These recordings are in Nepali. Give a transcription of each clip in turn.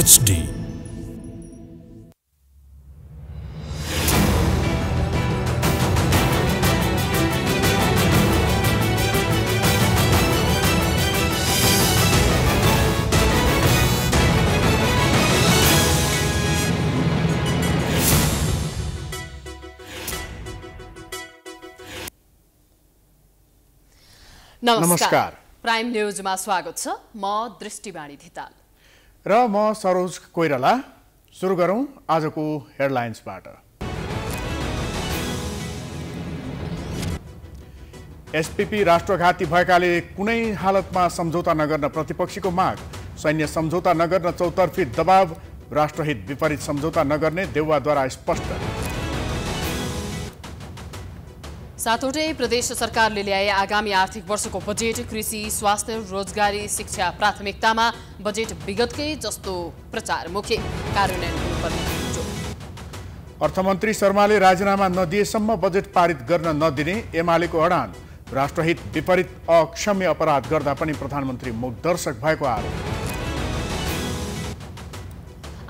नमस्कार प्राइम न्यूजमा स्वागत छ म दृष्टिवाणी धिताल र म सरोज कोइराला सुरु गरौँ आजको हेडलाइन्सबाट एसपिपी राष्ट्रघाती भएकाले कुनै हालतमा सम्झौता नगर्न प्रतिपक्षीको माग सैन्य सम्झौता नगर्न चौतर्फी दबाव राष्ट्रहित विपरीत सम्झौता नगर्ने देउवाद्वारा स्पष्ट सातवटै प्रदेश सरकारले ल्याए आगामी आर्थिक वर्षको बजेट कृषि स्वास्थ्य रोजगारी शिक्षा प्राथमिकतामा बजेट विगतकै जस्तो प्रचार मुख्य कार्यान्वयन अर्थमन्त्री शर्माले राजीनामा नदिएसम्म बजेट पारित गर्न नदिने एमालेको अडान राष्ट्रहित विपरीत अक्षम्य अपराध गर्दा पनि प्रधानमन्त्री मुखदर्शक भएको आरोप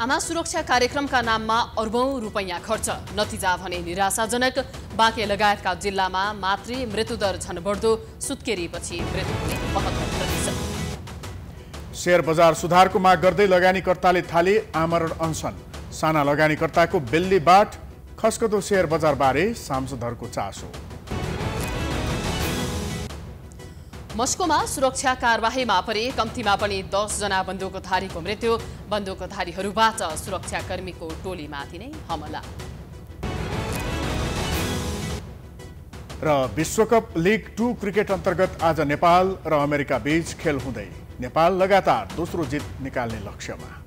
आमा सुरक्षा कार्यक्रमका नाममा अर्बौं रुपैयाँ खर्च नतिजा भने निराशाजनक बाँके लगायतका जिल्लामा मातृ मृत्युदर झन बढ्दो सुत्केरीपछि मृत्यु बहत्तर प्रतिशत सेयर बजार सुधारको माग गर्दै लगानीकर्ताले थाले आमरण अनसन साना लगानीकर्ताको बेल्ली बाट खस्कदो सेयर बजारबारे सांसदहरूको चासो मस्कोमा सुरक्षा कारवाहीमा परे कम्तीमा पनि दसजना बन्दुकधारीको मृत्यु बन्दुकधारीहरूबाट सुरक्षाकर्मीको टोलीमाथि नै हमला र विश्वकप लिग टू क्रिकेट अन्तर्गत आज नेपाल र अमेरिका बीच खेल हुँदै नेपाल लगातार दोस्रो जित निकाल्ने लक्ष्यमा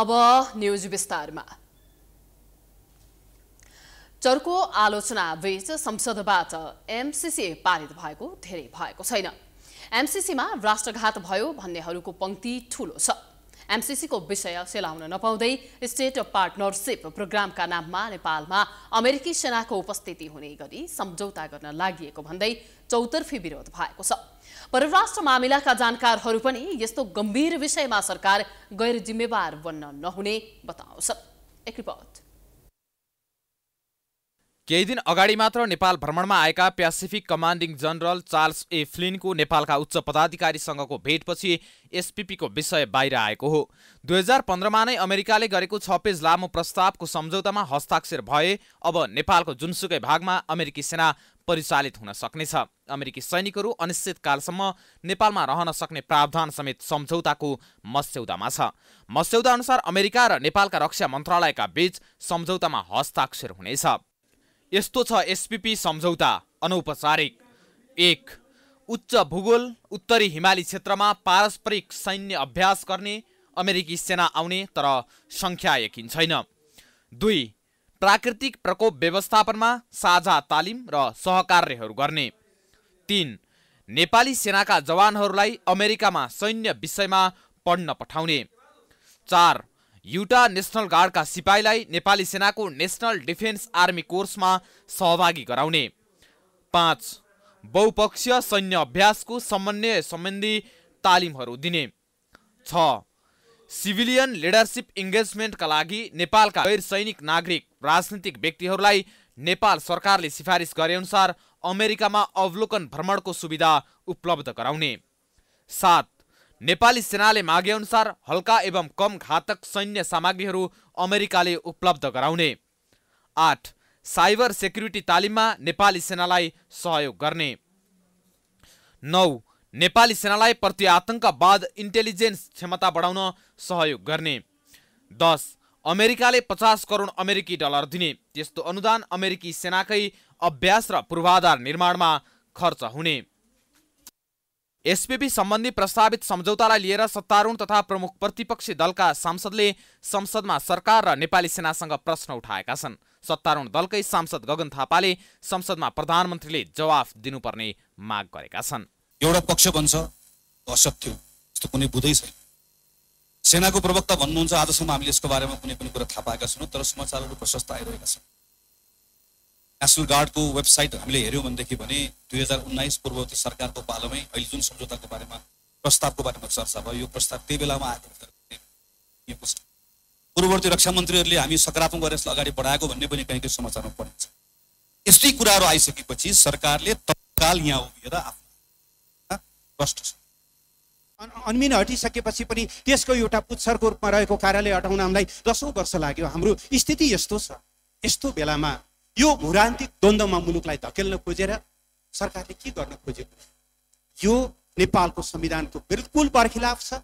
अब विस्तार विस्तारमा चर्को आलोचना बीच संसदबाट एमसिसी पारित भएको धेरै भएको छैन एमसिसीमा राष्ट्रघात भयो भन्नेहरूको पंक्ति ठुलो छ एमसिसीको विषय सेलाउन नपाउँदै स्टेट पार्टनरसिप प्रोग्रामका नाममा नेपालमा अमेरिकी सेनाको उपस्थिति हुने गरी सम्झौता गर्न लागि भन्दै चौतर्फी विरोध भएको छ परराष्ट्र मामिलाका जानकारहरू पनि यस्तो गम्भीर विषयमा सरकार गैर जिम्मेवार बन्न नहुने बताउँछ एक रिपोर्ट केही दिन अगाडि मात्र नेपाल भ्रमणमा आएका Pacific commanding general Charles A फ्लिनको नेपालका उच्च पदाधिकारीसँगको भेटपछि एसपिपीको विषय बाहिर आएको हो दुई हजार पन्ध्रमा नै अमेरिकाले गरेको छ पेज लामो प्रस्तावको सम्झौतामा हस्ताक्षर भए अब नेपालको जुनसुकै भागमा अमेरिकी सेना परिचालित हुन सक्नेछ अमेरिकी सैनिकहरू अनिश्चितकालसम्म नेपालमा रहन सक्ने प्रावधान समेत सम्झौताको मस्यौदामा छ मस्यौदा अनुसार अमेरिका र नेपालका रक्षा मन्त्रालयका बीच सम्झौतामा हस्ताक्षर हुनेछ यस्तो छ एसपिपी सम्झौता अनौपचारिक एक उच्च भूगोल उत्तरी हिमाली क्षेत्रमा पारस्परिक सैन्य अभ्यास गर्ने अमेरिकी सेना आउने तर सङ्ख्या यकिन छैन दुई प्राकृतिक प्रकोप व्यवस्थापनमा साझा तालिम र सहकार्यहरू गर्ने तिन नेपाली सेनाका जवानहरूलाई अमेरिकामा सैन्य विषयमा पढ्न पठाउने चार युटा नेसनल गार्डका सिपाहीलाई नेपाली सेनाको नेसनल डिफेन्स आर्मी कोर्समा सहभागी गराउने पाँच बहुपक्षीय सैन्य अभ्यासको समन्वय सम्बन्धी तालिमहरू दिने छ सिभिलियन लिडरसिप इङ्गेजमेन्टका लागि नेपालका गैर सैनिक नागरिक राजनीतिक व्यक्तिहरूलाई नेपाल सरकारले सिफारिस गरेअनुसार अमेरिकामा अवलोकन भ्रमणको सुविधा उपलब्ध गराउने सात नेपाली सेनाले मागेअनुसार हल्का एवं कम घातक सैन्य सामग्रीहरू अमेरिकाले उपलब्ध गराउने आठ साइबर सेक्युरिटी तालिममा नेपाली सेनालाई सहयोग गर्ने नौ नेपाली सेनालाई प्रति आतङ्कवाद इन्टेलिजेन्स क्षमता बढाउन सहयोग गर्ने दस अमेरिकाले पचास करोड अमेरिकी डलर दिने त्यस्तो अनुदान अमेरिकी सेनाकै अभ्यास र पूर्वाधार निर्माणमा खर्च हुने एसपीपी सम्बन्धी प्रस्तावित सम्झौतालाई लिएर सत्तारूढ तथा प्रमुख प्रतिपक्षी दलका सांसदले संसदमा सरकार र नेपाली सेनासँग प्रश्न उठाएका छन् सत्तारूढ दलकै सांसद गगन थापाले संसदमा प्रधानमन्त्रीले जवाफ दिनुपर्ने माग गरेका छन् एउटा पक्ष बन्छ असत्य यस्तो कुनै बुझै छैन सेनाको प्रवक्ता भन्नुहुन्छ आजसम्म हामीले यसको बारेमा कुनै पनि कुरा थाहा पाएका छैनौँ तर समाचारहरू प्रशस्त आइरहेका छन् नेसनल गार्डको वेबसाइट हामीले हेऱ्यौँ भनेदेखि भने दुई हजार उन्नाइस पूर्ववर्ती सरकारको पालोमै अहिले जुन सम्झौताको बारेमा प्रस्तावको बारेमा चर्चा भयो यो प्रस्ताव त्यही बेलामा आएको पूर्ववर्ती रक्षा मन्त्रीहरूले हामी सकारात्मक गरेर यसलाई अगाडि बढाएको भन्ने पनि कहीँ कहीँ समाचारमा पढिन्छ यस्तै कुराहरू आइसकेपछि सरकारले तत्काल यहाँ उभिएर आफ्नो प्रश्न अन्मिन हटिसकेपछि पनि त्यसको एउटा पुच्छरको रूपमा रहेको कार्यालय हटाउन हामीलाई दसौँ वर्ष लाग्यो हाम्रो स्थिति यस्तो छ यस्तो बेलामा यो भूरान्तिक द्वन्द्वमा मुलुकलाई धकेल्न खोजेर सरकारले के गर्न खोजेको यो नेपालको संविधानको बिल्कुल बरखिलाफ छ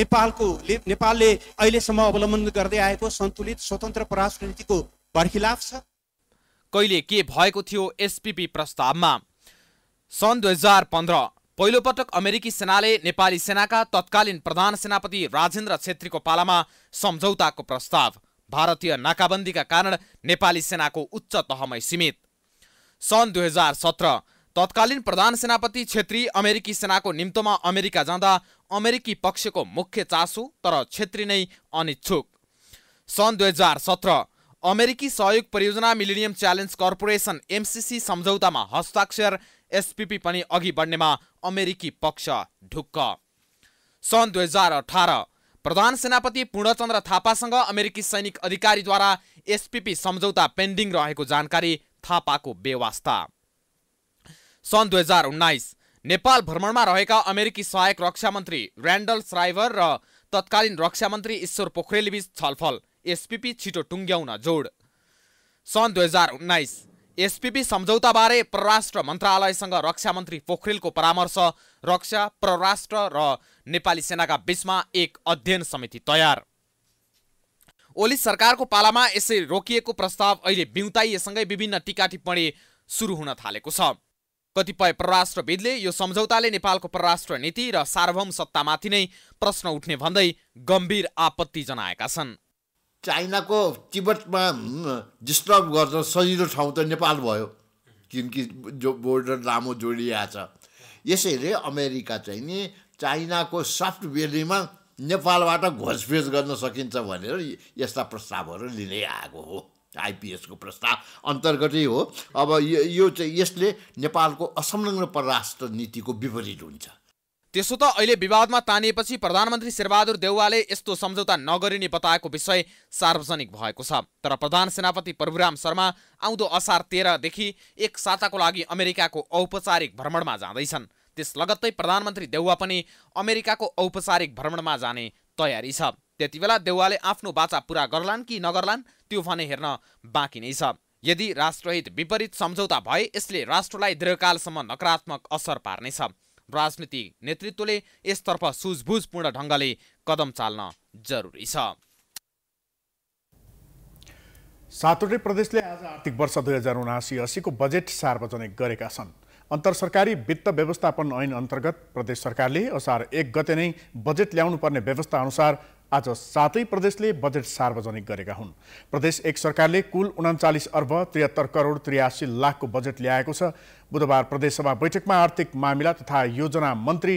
नेपालको नेपालले अहिलेसम्म अवलम्बन गर्दै आएको सन्तुलित स्वतन्त्र परराष्ट्र नीतिको बरखिलाफ छ कहिले के भएको थियो एसपिपी प्रस्तावमा सन् दुई हजार पन्ध्र पहिलोपटक अमेरिकी सेनाले नेपाली सेनाका तत्कालीन प्रधान सेनापति राजेन्द्र छेत्रीको पालामा सम्झौताको प्रस्ताव भारतीय नाकाबन्दीका कारण नेपाली सेनाको उच्च तहमै सीमित सन् दुई हजार सत्र तत्कालीन प्रधान सेनापति छेत्री अमेरिकी सेनाको निम्तोमा अमेरिका जाँदा अमेरिकी पक्षको मुख्य चासो तर छेत्री नै अनिच्छुक सन् दुई हजार सत्र अमेरिकी सहयोग परियोजना मिलेनियम च्यालेन्ज कर्पोरेसन एमसिसी सम्झौतामा हस्ताक्षर एसपिपी पनि अघि बढ्नेमा अमेरिकी पक्ष ढुक्क सन् दुई हजार अठार प्रधान सेनापति पूर्णचन्द्र थापासँग अमेरिकी सैनिक अधिकारीद्वारा एसपिपी सम्झौता पेन्डिङ रहेको जानकारी थापाको बेवास्ता सन् दुई हजार उन्नाइस नेपाल भ्रमणमा रहेका अमेरिकी सहायक रक्षा मन्त्री ऱ्यान्डल स्राइभर र तत्कालीन रक्षा मन्त्री ईश्वर पोखरेलबीच छलफल एसपिपी छिटो टुङ्ग्याउन जोड सन् दुई हजार उन्नाइस एसपिपी सम्झौताबारे परराष्ट्र मन्त्रालयसँग रक्षा मन्त्री पोखरेलको परामर्श रक्षा परराष्ट्र र नेपाली सेनाका बीचमा एक अध्ययन समिति तयार ओली सरकारको पालामा यसै रोकिएको प्रस्ताव अहिले बिउताइएसँगै विभिन्न टिका टिप्पणी सुरु हुन थालेको छ कतिपय परराष्ट्रविदले यो सम्झौताले नेपालको परराष्ट्र नीति र सार्वभौम सत्तामाथि नै प्रश्न उठ्ने भन्दै गम्भीर आपत्ति जनाएका छन् चाइनाको तिब्बतमा डिस्टर्ब गर्छ सजिलो ठाउँ त नेपाल भयो किनकि जो बोर्डर लामो जोडिएको छ यसैले अमेरिका चाहिँ नि चाइनाको सफ्टवेयरमा नेपालबाट घोषफेस गर्न सकिन्छ भनेर यस्ता प्रस्तावहरू लिँदै आएको हो आइपिएसको प्रस्ताव अन्तर्गतै हो अब यो चाहिँ यसले नेपालको असंलग्न परराष्ट्र नीतिको विपरीत हुन्छ त्यसो त अहिले विवादमा तानिएपछि प्रधानमन्त्री शेरबहादुर देउवाले यस्तो सम्झौता नगरिने बताएको विषय सार्वजनिक भएको छ तर प्रधान सेनापति प्रभुराम शर्मा आउँदो असार तेह्रदेखि एक साताको लागि अमेरिकाको औपचारिक भ्रमणमा जाँदैछन् त्यस लगत्तै प्रधानमन्त्री देउवा पनि अमेरिकाको औपचारिक भ्रमणमा जाने तयारी छ त्यति बेला देउवाले आफ्नो बाचा पुरा गर्लान् कि नगर्लान् त्यो भने हेर्न बाँकी नै छ यदि राष्ट्रहित विपरीत सम्झौता भए यसले राष्ट्रलाई दीर्घकालसम्म नकारात्मक असर पार्नेछ राजनीतिक नेतृत्वले यसतर्फ सुझबुझपूर्ण ढङ्गले कदम चाल्न जरुरी छ सातवटै प्रदेशले आज आर्थिक वर्ष दुई हजार उनासी असीको बजेट सार्वजनिक गरेका छन् अन्तर सरकारी वित्त व्यवस्थापन ऐन अन्तर्गत प्रदेश सरकारले असार एक गते नै बजेट ल्याउनुपर्ने व्यवस्था अनुसार आज सातै प्रदेशले बजेट सार्वजनिक गरेका हुन् प्रदेश एक सरकारले कुल उन्चालिस अर्ब त्रिहत्तर करोड त्रियासी लाखको बजेट ल्याएको छ बुधबार प्रदेशसभा बैठकमा आर्थिक मामिला तथा योजना मन्त्री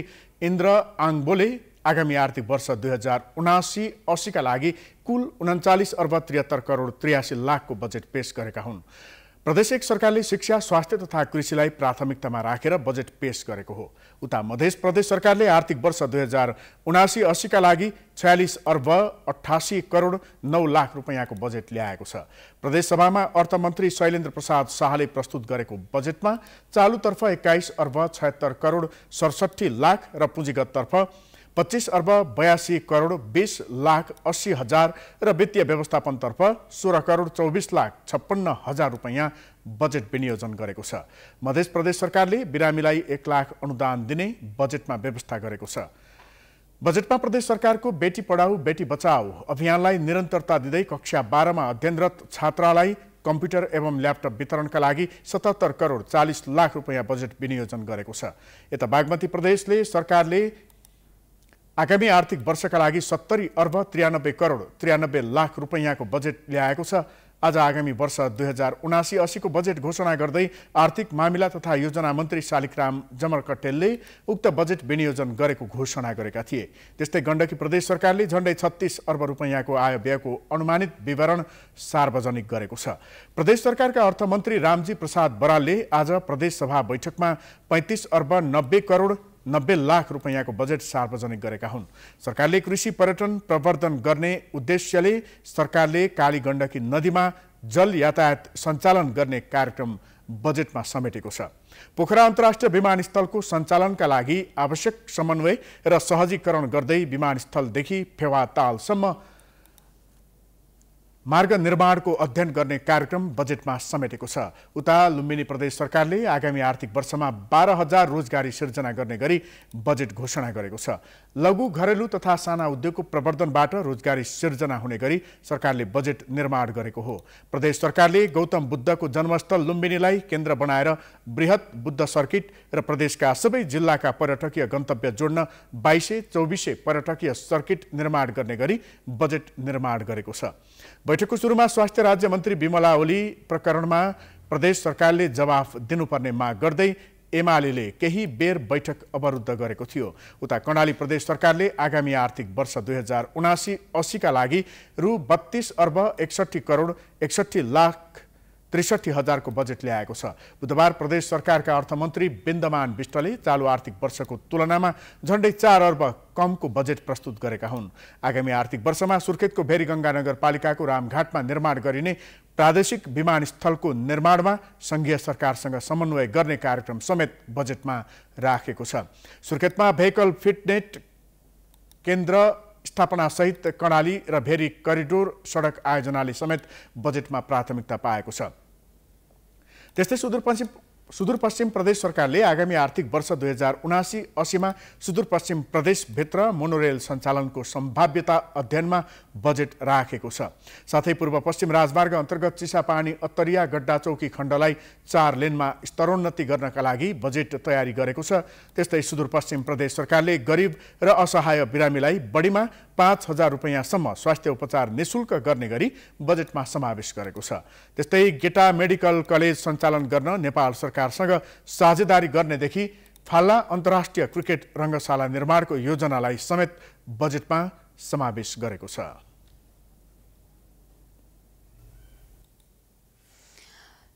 इन्द्र आङ्बोले आगामी आर्थिक वर्ष दुई हजार उनासी असीका लागि कुल उन्चालिस अर्ब त्रिहत्तर करोड त्रियासी लाखको बजेट पेश गरेका हुन् प्रदेश एक सरकारले शिक्षा स्वास्थ्य तथा कृषिलाई प्राथमिकतामा राखेर बजेट पेश गरेको हो उता मध्य प्रदेश सरकारले आर्थिक वर्ष दुई हजार उनासी अस्सीका लागि छयालिस अर्ब अठासी करोड नौ लाख रुपियाँको बजेट ल्याएको छ प्रदेशसभामा अर्थमन्त्री शैलेन्द्र प्रसाद शाहले प्रस्तुत गरेको बजेटमा चालुतर्फ एक्काइस अर्ब छयत्तर करोड सडसठी लाख र पुँजीगततर्फ पच्चिस अर्ब बयासी करोड बिस लाख अस्सी हजार र वित्तीय व्यवस्थापनतर्फ सोह्र करोड चौबिस लाख छप्पन्न हजार रुपियाँ बजेट विनियोजन गरेको छ मध्य प्रदेश सरकारले बिरामीलाई एक लाख अनुदान दिने बजेटमा व्यवस्था गरेको छ बजेटमा प्रदेश सरकारको बेटी पढाऊ बेटी बचाऊ अभियानलाई निरन्तरता दिँदै कक्षा बाह्रमा अध्ययनरत छात्रालाई कम्प्युटर एवं ल्यापटप वितरणका लागि सतहत्तर करोड चालिस लाख रुपियाँ बजेट विनियोजन गरेको छ यता बागमती प्रदेशले सरकारले आगामी आर्थिक वर्षका लागि सत्तरी अर्ब त्रियानब्बे करोड त्रियानब्बे लाख रुपैयाँको बजेट ल्याएको छ आज आगामी वर्ष दुई हजार उनासी असीको बजेट घोषणा गर्दै आर्थिक मामिला तथा योजना मन्त्री शालिकराम कटेलले उक्त बजेट विनियोजन गरेको घोषणा गरेका थिए त्यस्तै गण्डकी प्रदेश सरकारले झण्डै छत्तिस अर्ब रुपैयाँको आय व्ययको अनुमानित विवरण सार्वजनिक गरेको छ प्रदेश सरकारका अर्थमन्त्री रामजी प्रसाद बरालले आज प्रदेशसभा बैठकमा पैँतिस अर्ब नब्बे करोड नब्बे लाख रुपियाँको बजेट सार्वजनिक गरेका हुन् सरकारले कृषि पर्यटन प्रवर्धन गर्ने उद्देश्यले सरकारले काली गण्डकी नदीमा जल यातायात सञ्चालन गर्ने कार्यक्रम बजेटमा समेटेको छ पोखरा अन्तर्राष्ट्रिय विमानस्थलको सञ्चालनका लागि आवश्यक समन्वय र सहजीकरण गर्दै विमानस्थलदेखि फेवा तालसम्म मार्ग निर्माणको अध्ययन गर्ने कार्यक्रम बजेटमा समेटेको छ उता लुम्बिनी प्रदेश सरकारले आगामी आर्थिक वर्षमा बाह्र हजार रोजगारी सिर्जना गर्ने गरी बजेट घोषणा गरेको छ लघु घरेलु तथा साना उद्योगको प्रवर्धनबाट रोजगारी सिर्जना हुने गरी सरकारले बजेट निर्माण गरेको हो प्रदेश सरकारले गौतम बुद्धको जन्मस्थल लुम्बिनीलाई केन्द्र बनाएर वृहत बुद्ध सर्किट र प्रदेशका सबै जिल्लाका पर्यटकीय गन्तव्य जोड्न बाइसे चौबिसे पर्यटकीय सर्किट निर्माण गर्ने गरी बजेट निर्माण गरेको छ बैठकको सुरुमा स्वास्थ्य राज्य मन्त्री विमला ओली प्रकरणमा प्रदेश सरकारले जवाफ दिनुपर्ने माग गर्दै एमाले केही बेर बैठक अवरुद्ध गरेको थियो उता कर्णाली प्रदेश सरकारले आगामी आर्थिक वर्ष दुई हजार उनासी असीका लागि रु बत्तीस अर्ब एकसट्ठी करोड एकसट्ठी लाख त्रिसठी हजारको बजेट ल्याएको छ बुधबार प्रदेश सरकारका अर्थमन्त्री बिन्दमान विष्टले चालु आर्थिक वर्षको तुलनामा झन्डै चार अर्ब कमको बजेट प्रस्तुत गरेका हुन् आगामी आर्थिक वर्षमा सुर्खेतको भेरीगङ्गा नगरपालिकाको रामघाटमा निर्माण गरिने प्रादेशिक विमानस्थलको निर्माणमा सङ्घीय सरकारसँग समन्वय गर्ने कार्यक्रम समेत बजेटमा राखेको छ सुर्खेतमा भेहिकल फिटनेट केन्द्र स्थापना सहित कर्णाली र भेरी करिडोर सडक आयोजनाले समेत बजेटमा प्राथमिकता पाएको छ त्यस्तै सुदूरपश्चिम सुदूरपश्चिम प्रदेश सरकारले आगामी आर्थिक वर्ष दुई हजार उनासी असीमा सुदूरपश्चिम प्रदेशभित्र मोनोरेल सञ्चालनको सम्भाव्यता अध्ययनमा बजेट राखेको छ साथै पूर्व पश्चिम राजमार्ग अन्तर्गत चिसापानी अत्तरिया गड्डा चौकी खण्डलाई चार लेनमा स्तरोन्नति गर्नका लागि बजेट तयारी गरेको छ त्यस्तै सुदूरपश्चिम प्रदेश सरकारले गरिब र असहाय बिरामीलाई बढीमा पाँच हजार रुपियाँसम्म स्वास्थ्य उपचार निशुल्क गर्ने गरी बजेटमा समावेश गरेको छ त्यस्तै गेटा मेडिकल कलेज सञ्चालन गर्न नेपाल सरकार सरकारसँग साझेदारी गर्नेदेखि फाल्ला अन्तर्राष्ट्रिय क्रिकेट रङ्गशाला निर्माणको योजनालाई समेत बजेटमा समावेश गरेको छ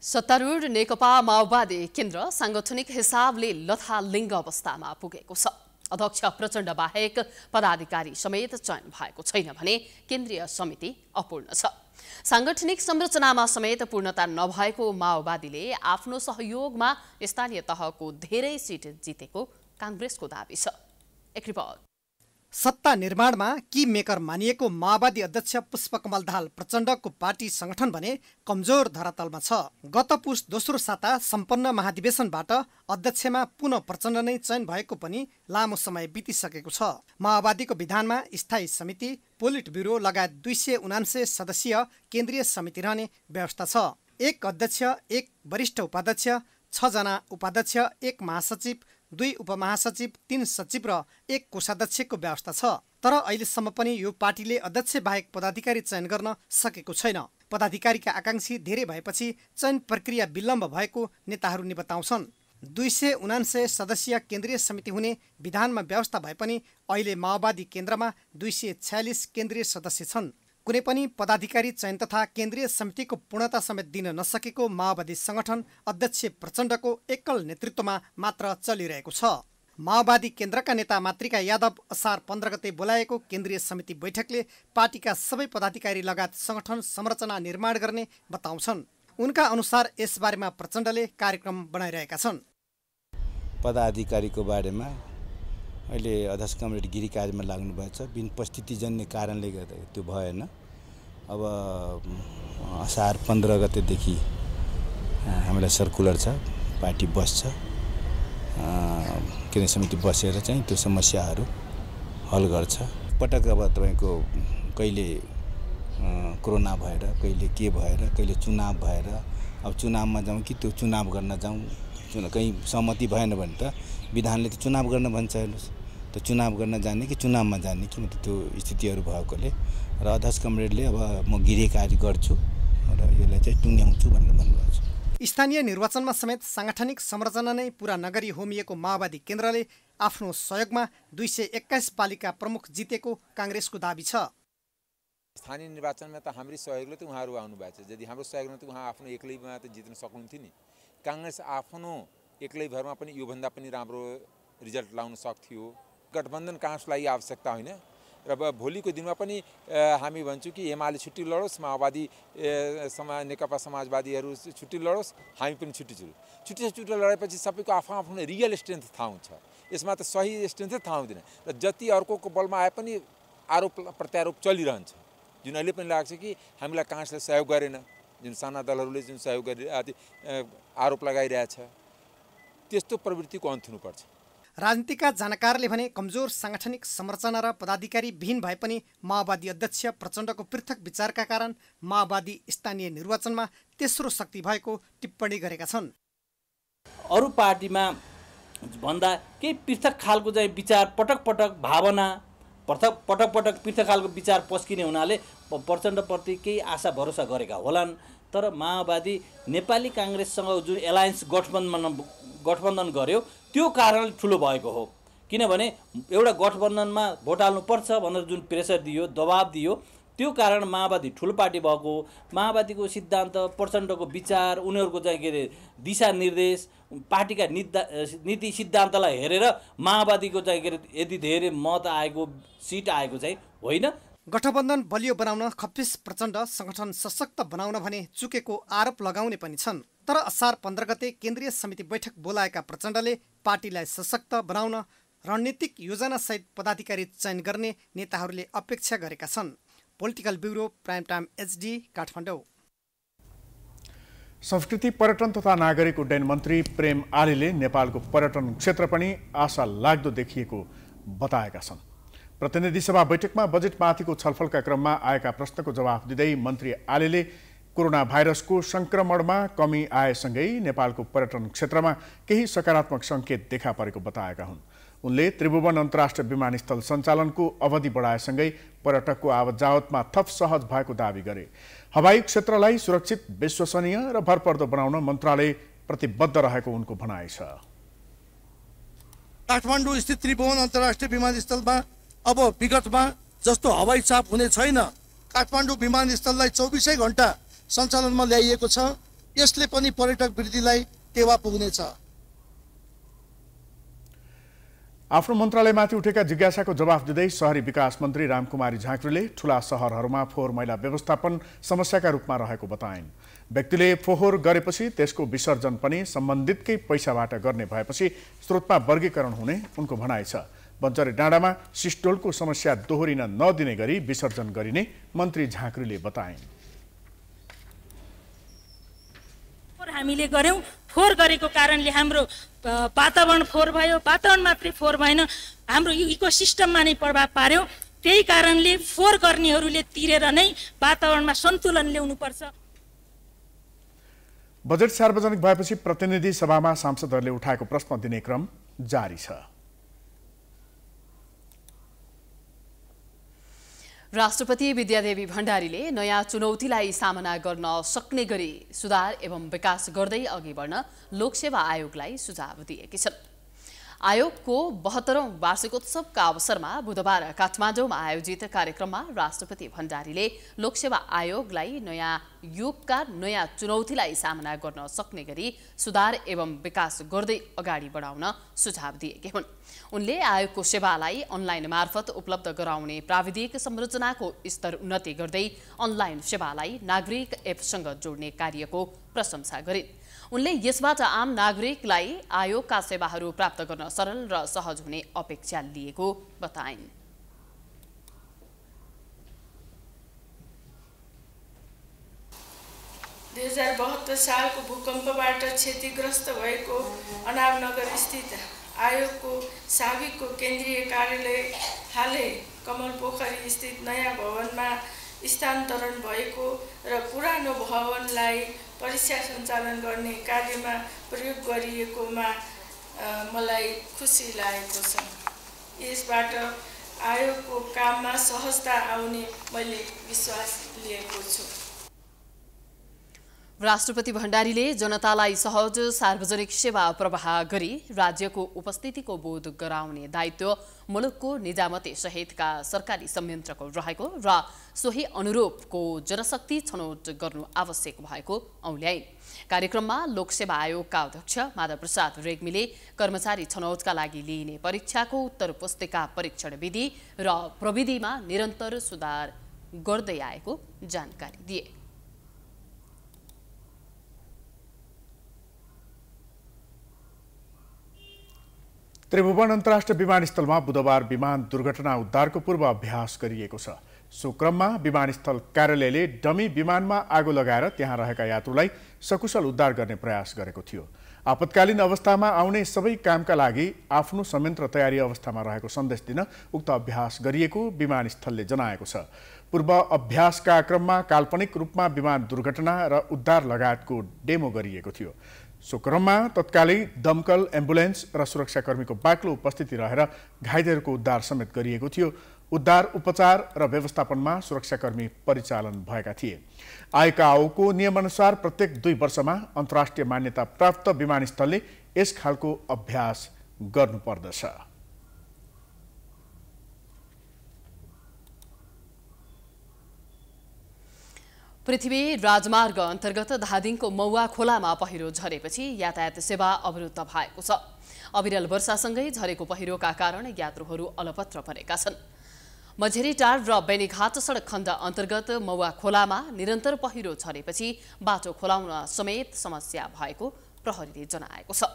सत्तारूढ नेकपा माओवादी केन्द्र साङ्गठनिक हिसाबले लथालिङ्ग अवस्थामा पुगेको छ अध्यक्ष प्रचण्ड बाहेक पदाधिकारी समेत चयन भएको छैन भने केन्द्रीय समिति अपूर्ण छ सांगठनिक संरचनामा समेत पूर्णता नभएको माओवादीले आफ्नो सहयोगमा स्थानीय तहको धेरै सिट जितेको काङ्ग्रेसको दावी छ एक रिपोर्ट सत्ता निर्माणमा कि मेकर मानिएको माओवादी अध्यक्ष पुष्पकमल दाल प्रचण्डको पार्टी संगठन भने कमजोर धरातलमा छ गत पुष दोस्रो साता सम्पन्न महाधिवेशनबाट अध्यक्षमा पुनः प्रचण्ड नै चयन भएको पनि लामो समय बितिसकेको छ माओवादीको विधानमा स्थायी समिति पोलिट ब्युरो लगायत दुई सय उनान्से सदस्यीय केन्द्रीय समिति रहने व्यवस्था छ एक अध्यक्ष एक वरिष्ठ उपाध्यक्ष छजना उपाध्यक्ष एक महासचिव दुई उपमहासचिव तीन सचिव र एक कोषाध्यक्षको व्यवस्था छ तर अहिलेसम्म पनि यो पार्टीले अध्यक्ष बाहेक पदाधिकारी चयन गर्न सकेको छैन पदाधिकारीका आकाङ्क्षी धेरै भएपछि चयन प्रक्रिया विलम्ब भएको नेताहरूले बताउँछन् दुई सय उनान्सय सदस्यीय केन्द्रीय समिति हुने विधानमा व्यवस्था भए पनि अहिले माओवादी केन्द्रमा दुई सय छ्यालिस केन्द्रीय सदस्य छन् कुनै पनि पदाधिकारी चयन तथा केन्द्रीय समितिको पूर्णता समेत दिन नसकेको माओवादी सङ्गठन अध्यक्ष प्रचण्डको एकल नेतृत्वमा मात्र चलिरहेको छ माओवादी केन्द्रका नेता मातृका यादव असार पन्ध्र गते बोलाएको केन्द्रीय समिति बैठकले पार्टीका सबै पदाधिकारी लगायत सङ्गठन संरचना निर्माण गर्ने बताउँछन् उनका अनुसार यसबारेमा प्रचण्डले कार्यक्रम बनाइरहेका छन् पदाधिकारीको बारेमा अहिले अध्यक्ष कमरेड गिरी कार्यमा लाग्नुभएछ बिन परिस्थितिजन्य कारणले गर्दा त्यो भएन अब असार पन्ध्र गतेदेखि हामीलाई सर्कुलर छ पार्टी बस्छ किन समिति बसेर चाहिँ त्यो समस्याहरू हल गर्छ पटक अब तपाईँको कहिले कोरोना भएर कहिले के भएर कहिले चुनाव भएर अब चुनावमा जाउँ कि त्यो चुनाव गर्न जाउँ कहीँ सहमति भएन भने त विधानले त चुनाव गर्न भन्छ हेर्नुहोस् त चुनाव गर्न जाने कि चुनावमा जाने कि त्यो स्थितिहरू भएकोले र अधस कमरेडले अब म गृह कार्य गर्छु र यसलाई चाहिँ टुङ्ग्याउँछु भनेर भन्नुभएको छ स्थानीय निर्वाचनमा समेत साङ्गठनिक संरचना नै पुरा नगरी होमिएको माओवादी केन्द्रले आफ्नो सहयोगमा दुई सय एक्काइस पालिका प्रमुख जितेको काङ्ग्रेसको दावी छ स्थानीय निर्वाचनमा त हाम्रै सहयोगले त उहाँहरू आउनुभएको छ यदि हाम्रो सहयोगमा त उहाँ आफ्नो एक्लैमा त जित्न सक्नुहुन्थ्यो नि काङ्ग्रेस आफ्नो एक्लै भरमा पनि योभन्दा पनि राम्रो रिजल्ट लाउन सक्थ्यो गठबन्धन लागि आवश्यकता होइन र भोलिको दिनमा पनि हामी भन्छौँ कि एमाले छुट्टी लडोस् माओवादी समा नेकपा समाजवादीहरू छुट्टी लडोस् हामी पनि छुट्टी छुट्यो छुट्टी छुट्टी लडेपछि सबैको आफ्नो आफ्नो रियल स्ट्रेन्थ थाहा हुन्छ यसमा त सही स्ट्रेन्थै थाहा हुँदैन र जति अर्कोको बलमा आए पनि आरोप प्रत्यारोप चलिरहन्छ जुन अहिले पनि लाग्छ कि हामीलाई काँसले सहयोग गरेन जुन साना दलहरूले जुन सहयोग गरे आरोप लगाइरहेछ त्यस्तो प्रवृत्तिको अन्त हुनुपर्छ राजनीतिका जानकारले भने कमजोर साङ्गठनिक संरचना र पदाधिकारी विहीन भए पनि माओवादी अध्यक्ष प्रचण्डको पृथक विचारका कारण माओवादी स्थानीय निर्वाचनमा तेस्रो शक्ति भएको टिप्पणी गरेका छन् अरू पार्टीमा भन्दा केही पृथक खालको चाहिँ विचार पटक पटक भावना पटक पटक पटक पृथक खालको विचार पस्किने हुनाले प्रचण्डप्रति केही आशा भरोसा गरेका होलान् तर माओवादी नेपाली काङ्ग्रेससँग जुन एलायन्स गठबन्धन गठबन्धन गर्यो त्यो कारण ठुलो भएको हो किनभने एउटा गठबन्धनमा भोट हाल्नुपर्छ भनेर जुन प्रेसर दियो दबाब दियो त्यो कारण माओवादी ठुलो पार्टी भएको हो माओवादीको सिद्धान्त प्रचण्डको विचार उनीहरूको चाहिँ के अरे दिशानिर्देश निर्देश पार्टीका निदा नीति सिद्धान्तलाई हेरेर माओवादीको चाहिँ के अरे यदि धेरै मत आएको सिट आएको चाहिँ होइन गठबन्धन बलियो बनाउन खप्पिस प्रचण्ड सङ्गठन सशक्त बनाउन भने चुकेको आरोप लगाउने पनि छन् तर असार पन्ध्र गते केन्द्रीय समिति बैठक बोलाएका प्रचण्डले पार्टीलाई सशक्त बनाउन रणनीतिक योजनासहित पदाधिकारी चयन गर्ने नेताहरूले अपेक्षा गरेका छन् political bureau prime time HD Kathmandu संस्कृति पर्यटन तथा नागरिक उड्डयन मन्त्री प्रेम आलीले नेपालको पर्यटन क्षेत्र पनि आशा लाग्दो देखिएको बताएका छन् प्रतिनिधि सभा बैठकमा बजेटमाथिको छलफलका क्रममा आएका प्रश्नको जवाफ दिँदै मन्त्री आलेले कोरोना भाइरसको संक्रमणमा कमी आएसँगै नेपालको पर्यटन क्षेत्रमा केही सकारात्मक संकेत देखा परेको बताएका हुन् उनले त्रिभुवन अन्तर्राष्ट्रिय विमानस्थल सञ्चालनको अवधि बढाएसँगै पर्यटकको आवतजावतमा थप सहज भएको दावी गरे हवाई क्षेत्रलाई सुरक्षित विश्वसनीय र भरपर्दो बनाउन मन्त्रालय प्रतिबद्ध रहेको उनको भनाइ छ काठमाडौँ स्थित त्रिभुवन अन्तर्राष्ट्रिय विमानस्थलमा अब विगतमा जस्तो हवाई चाप हुने छैन काठमाडौँ विमानस्थललाई चौबिसै घन्टा सञ्चालनमा ल्याइएको छ यसले पनि पर्यटक वृद्धिलाई टेवा पुग्नेछ आफ्नो मन्त्रालयमाथि उठेका जिज्ञासाको जवाफ दिँदै सहरी विकास मन्त्री रामकुमारी झाँक्रीले ठुला सहरहरूमा फोहोर मैला व्यवस्थापन समस्याका रूपमा रहेको बताइन् व्यक्तिले फोहोर गरेपछि त्यसको विसर्जन पनि सम्बन्धितकै पैसाबाट गर्ने भएपछि स्रोतमा वर्गीकरण हुने उनको भनाइ छ बन्चरे डाँडामा सिस्टोलको समस्या दोहोरिन नदिने गरी विसर्जन गरिने मन्त्री झाँक्रीले बताइन् हामीले गऱ्यौँ फोहोर गरेको कारणले हाम्रो वातावरण फोहोर भयो वातावरण मात्रै फोहोर भएन हाम्रो इको सिस्टममा नै प्रभाव पार्यो त्यही कारणले फोहोर गर्नेहरूले तिरेर नै वातावरणमा सन्तुलन ल्याउनुपर्छ बजेट सार्वजनिक भएपछि प्रतिनिधि सभामा सांसदहरूले उठाएको प्रश्न दिने क्रम जारी छ राष्ट्रपति विद्यादेवी भण्डारीले नयाँ चुनौतीलाई सामना गर्न सक्ने गरी सुधार एवं विकास गर्दै अघि बढ्न लोकसेवा आयोगलाई सुझाव दिएकी छन् आयोगको बहत्तरौं वार्षिकोत्सवका अवसरमा बुधबार काठमाडौँमा आयोजित कार्यक्रममा राष्ट्रपति भण्डारीले लोकसेवा आयोगलाई नयाँ युगका नयाँ चुनौतीलाई सामना गर्न सक्ने गरी सुधार एवं विकास गर्दै अगाडि बढाउन सुझाव दिएकी हुन् उनले आयोगको सेवालाई अनलाइन मार्फत उपलब्ध गराउने प्राविधिक संरचनाको स्तर उन्नति गर्दै अनलाइन सेवालाई नागरिक एपसँग जोड्ने कार्यको प्रशंसा गरिन् उनले यसबाट आम नागरिकलाई आयोगका सेवाहरू प्राप्त गर्न सरल र सहज हुने अपेक्षा लिएको बताइन् दुई हजार बहत्तर सालको भूकम्पबाट क्षतिग्रस्त भएको अनावनगर स्थित आयोगको साबिकको केन्द्रीय कार्यालय हालै कमल पोखरी स्थित नयाँ भवनमा स्थानान्तरण भएको र पुरानो भवनलाई परीक्षा सञ्चालन गर्ने कार्यमा प्रयोग गरिएकोमा मलाई खुसी लागेको छ यसबाट आयोगको काममा सहजता आउने मैले विश्वास लिएको छु राष्ट्रपति भण्डारीले जनतालाई सहज सार्वजनिक सेवा प्रवाह गरी राज्यको उपस्थितिको बोध गराउने दायित्व मुलुकको निजामती सहितका सरकारी संयन्त्रको रहेको र सोही अनुरूपको जनशक्ति छनौट गर्नु आवश्यक भएको औल्याए कार्यक्रममा लोकसेवा आयोगका अध्यक्ष माधव प्रसाद रेग्मीले कर्मचारी छनौटका लागि लिइने परीक्षाको उत्तर पुस्तिका परीक्षण विधि र प्रविधिमा निरन्तर सुधार गर्दै आएको जानकारी दिए त्रिभुवन अन्तर्राष्ट्रिय विमानस्थलमा बुधबार विमान दुर्घटना उद्धारको पूर्व अभ्यास गरिएको छ सो क्रममा विमानस्थल कार्यालयले डमी विमानमा आगो लगाएर त्यहाँ रहेका यात्रुलाई सकुशल उद्धार गर्ने प्रयास गरेको थियो आपतकालीन अवस्थामा आउने सबै कामका लागि आफ्नो संयन्त्र तयारी अवस्थामा रहेको सन्देश दिन उक्त अभ्यास गरिएको विमानस्थलले जनाएको छ पूर्व अभ्यासका क्रममा काल्पनिक रूपमा विमान दुर्घटना र उद्धार लगायतको डेमो गरिएको थियो सो क्रममा तत्कालै दमकल एम्बुलेन्स र सुरक्षाकर्मीको बाक्लो उपस्थिति रहेर घाइतेहरूको उद्धार समेत गरिएको थियो उद्धार उपचार र व्यवस्थापनमा सुरक्षाकर्मी परिचालन भएका थिए आइकाओको नियमअनुसार प्रत्येक दुई वर्षमा अन्तर्राष्ट्रिय मान्यता प्राप्त विमानस्थलले यस खालको अभ्यास गर्नुपर्दछ पृथ्वी राजमार्ग अन्तर्गत धादिङको मौवा खोलामा पहिरो झरेपछि यातायात सेवा अवरुद्ध भएको छ अविरल वर्षासँगै झरेको पहिरोका कारण यात्रुहरू अलपत्र परेका छन् मझेरीटार र बेनीघाट सडक खण्ड अन्तर्गत मौवा खोलामा निरन्तर पहिरो झरेपछि बाटो खोलाउन समेत समस्या भएको प्रहरीले जनाएको छ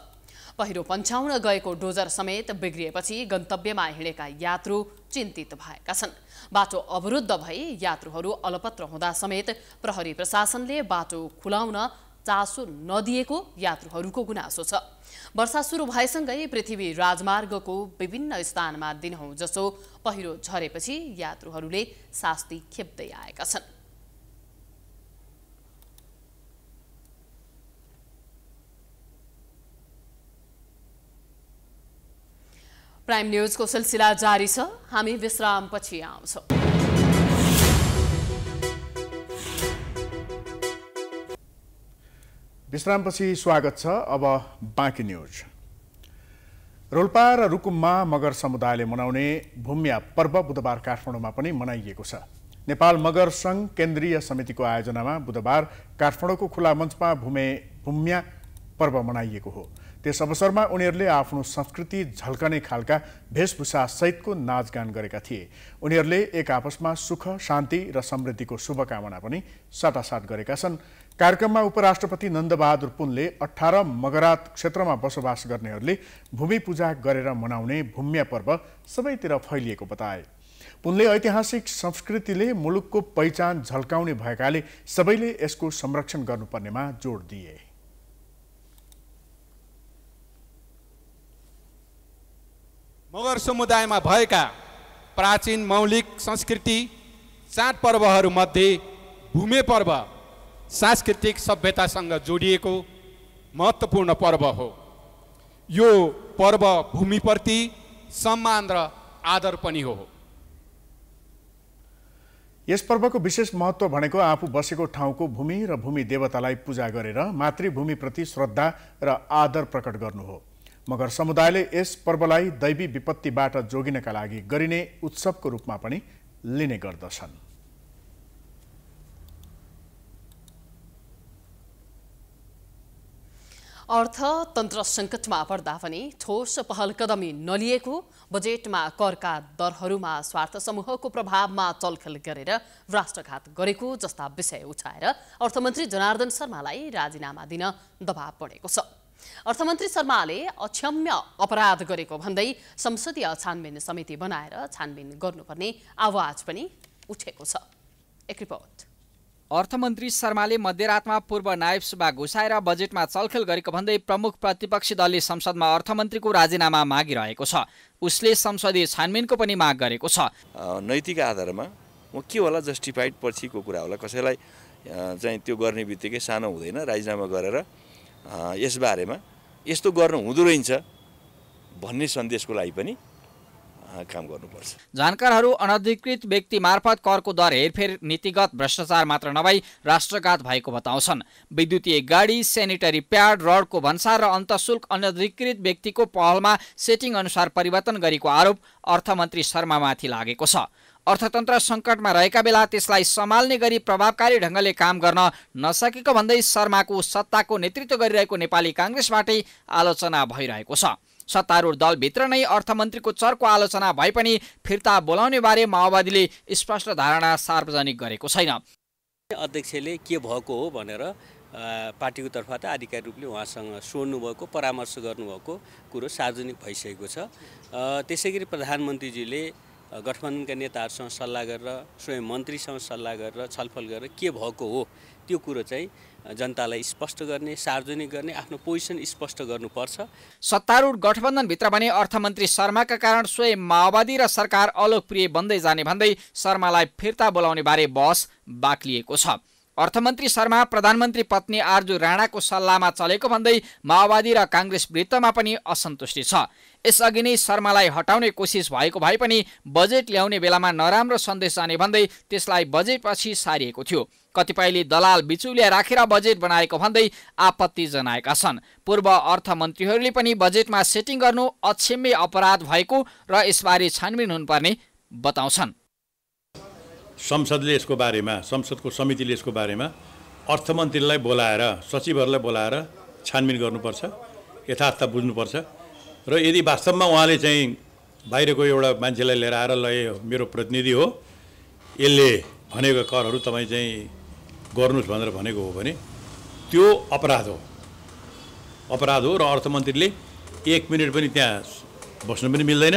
पहिरो पन्छाउन गएको डोजर समेत बिग्रिएपछि गन्तव्यमा हिँडेका यात्रु चिन्तित भएका छन् बाटो अवरुद्ध भई यात्रुहरू अलपत्र हुँदा समेत प्रहरी प्रशासनले बाटो खुलाउन चासो नदिएको यात्रुहरूको गुनासो छ वर्षा सुरु भएसँगै पृथ्वी राजमार्गको विभिन्न स्थानमा दिनहुँ जसो पहिरो झरेपछि यात्रुहरूले शास्ति खेप्दै आएका छन् प्राइम न्युजको सिलसिला जारी छ हामी विश्रामपछि आउँछौँ विश्रामपछि स्वागत छ अब बाँकी न्युज रोल्पा र रुकुममा मगर समुदायले मनाउने भूम्या पर्व बुधबार काठमाडौँमा पनि मनाइएको छ नेपाल मगर सङ्घ केन्द्रीय समितिको आयोजनामा बुधबार काठमाडौँको खुला मञ्चमा भूमे भूम्या पर्व मनाइएको हो त्यस अवसरमा उनीहरूले आफ्नो संस्कृति झल्कने खालका भेषभूषा सहितको नाचगान गरेका थिए उनीहरूले एक आपसमा सुख शान्ति र समृद्धिको शुभकामना पनि साटासाट गरेका छन् कार्यक्रममा उपराष्ट्रपति नन्दबहादुर पुनले अठार मगरात क्षेत्रमा बसोबास गर्नेहरूले भूमि पूजा गरेर मनाउने भूम्या पर्व सबैतिर फैलिएको बताए पुनले ऐतिहासिक संस्कृतिले मुलुकको पहिचान झल्काउने भएकाले सबैले यसको संरक्षण गर्नुपर्नेमा जोड दिए मगर समुदायमा भएका प्राचीन मौलिक संस्कृति चाडपर्वहरूमध्ये भूमि पर्व सांस्कृतिक सभ्यतासँग जोडिएको महत्त्वपूर्ण पर्व हो यो पर्व भूमिप्रति सम्मान र आदर पनि हो यस पर्वको विशेष महत्त्व भनेको आफू बसेको ठाउँको भूमि र भूमि देवतालाई पूजा गरेर मातृभूमिप्रति श्रद्धा र आदर प्रकट गर्नु हो मगर समुदायले यस पर्वलाई दैवी विपत्तिबाट जोगिनका लागि गरिने उत्सवको रूपमा पनि लिने गर्दछन् अर्थतन्त्र सङ्कटमा पर्दा पनि ठोस पहल कदमी नलिएको बजेटमा करका दरहरूमा स्वार्थ समूहको प्रभावमा चलखेल गरेर राष्ट्रघात गरेको जस्ता विषय उठाएर अर्थमन्त्री जनार्दन शर्मालाई राजीनामा दिन दबाव बढेको छ अर्थमन्त्री शर्माले अक्षम्य अपराध गरेको भन्दै संसदीय छानबिन समिति बनाएर छानबिन गर्नुपर्ने आवाज पनि उठेको छ एक रिपोर्ट अर्थमन्त्री शर्माले मध्यरातमा पूर्व नायब सभा घुसाएर बजेटमा चलखेल गरेको भन्दै प्रमुख प्रतिपक्षी दलले संसदमा अर्थमन्त्रीको राजीनामा मागिरहेको छ उसले संसदीय छानबिनको पनि माग गरेको छ नैतिक आधारमा म के होला जस्टिफाइड पछिको कुरा होला कसैलाई चाहिँ त्यो गर्ने बित्तिकै सानो हुँदैन राजीनामा गरेर यसबारेमा यस्तो गर्नु हुँदो रहन्छ भन्ने सन्देशको लागि पनि काम गर्नुपर्छ जानकारहरू अनधिकृत व्यक्ति मार्फत करको दर हेरफेर नीतिगत भ्रष्टाचार मात्र नभई राष्ट्रघात भएको बताउँछन् विद्युतीय गाडी सेनिटरी प्याड रडको भन्सार र अन्तशुल्क अनधिकृत व्यक्तिको पहलमा सेटिङ अनुसार परिवर्तन गरेको आरोप अर्थमन्त्री शर्मामाथि लागेको छ अर्थतन्त्र सङ्कटमा रहेका बेला त्यसलाई सम्हाल्ने गरी प्रभावकारी ढङ्गले काम गर्न नसकेको भन्दै शर्माको सत्ताको नेतृत्व गरिरहेको नेपाली काङ्ग्रेसबाटै आलोचना भइरहेको छ सत्तारूढ दलभित्र नै अर्थमन्त्रीको चर्को आलोचना भए पनि फिर्ता बोलाउने बारे माओवादीले स्पष्ट धारणा सार्वजनिक गरेको छैन अध्यक्षले के भएको हो भनेर पार्टीको तर्फबाट आधिकारिक रूपले उहाँसँग सोध्नुभएको परामर्श गर्नुभएको कुरो सार्वजनिक भइसकेको छ त्यसै गरी प्रधानमन्त्रीजीले गठबन्धनका नेताहरूसँग सल्लाह गरेर स्वयं मन्त्रीसँग सल्लाह गरेर छलफल गरेर के भएको हो त्यो कुरो चाहिँ जनतालाई स्पष्ट गर्ने सार्वजनिक गर्ने आफ्नो पोजिसन स्पष्ट गर्नुपर्छ सत्तारूढ गठबन्धनभित्र भने अर्थमन्त्री शर्माका कारण स्वयं माओवादी र सरकार अलोकप्रिय बन्दै जाने भन्दै शर्मालाई फिर्ता बोलाउने बारे बहस बाक्लिएको छ अर्थमन्त्री शर्मा प्रधानमन्त्री पत्नी आर्जु राणाको सल्लाहमा चलेको भन्दै माओवादी र काङ्ग्रेस वृत्तमा पनि असन्तुष्टि छ यसअघि नै शर्मालाई हटाउने कोसिस भएको भए पनि बजेट ल्याउने बेलामा नराम्रो सन्देश जाने भन्दै त्यसलाई बजेटपछि सारिएको थियो कतिपयले दलाल बिचुलिया राखेर बजेट बनाएको भन्दै आपत्ति जनाएका छन् पूर्व अर्थमन्त्रीहरूले पनि बजेटमा सेटिङ गर्नु अक्षम्य अपराध भएको र यसबारे छानबिन हुनुपर्ने बताउँछन् संसदले यसको बारेमा संसदको समितिले यसको बारेमा अर्थमन्त्रीलाई बोलाएर सचिवहरूलाई बोलाएर छानबिन गर्नुपर्छ यथार्थ बुझ्नुपर्छ र यदि वास्तवमा उहाँले चाहिँ बाहिरको एउटा मान्छेलाई लिएर आएर ल मेरो प्रतिनिधि हो यसले भनेको करहरू तपाईँ चाहिँ गर्नुहोस् भनेर भनेको हो भने त्यो अपराध हो अपराध हो र अर्थमन्त्रीले एक मिनट पनि त्यहाँ बस्नु पनि मिल्दैन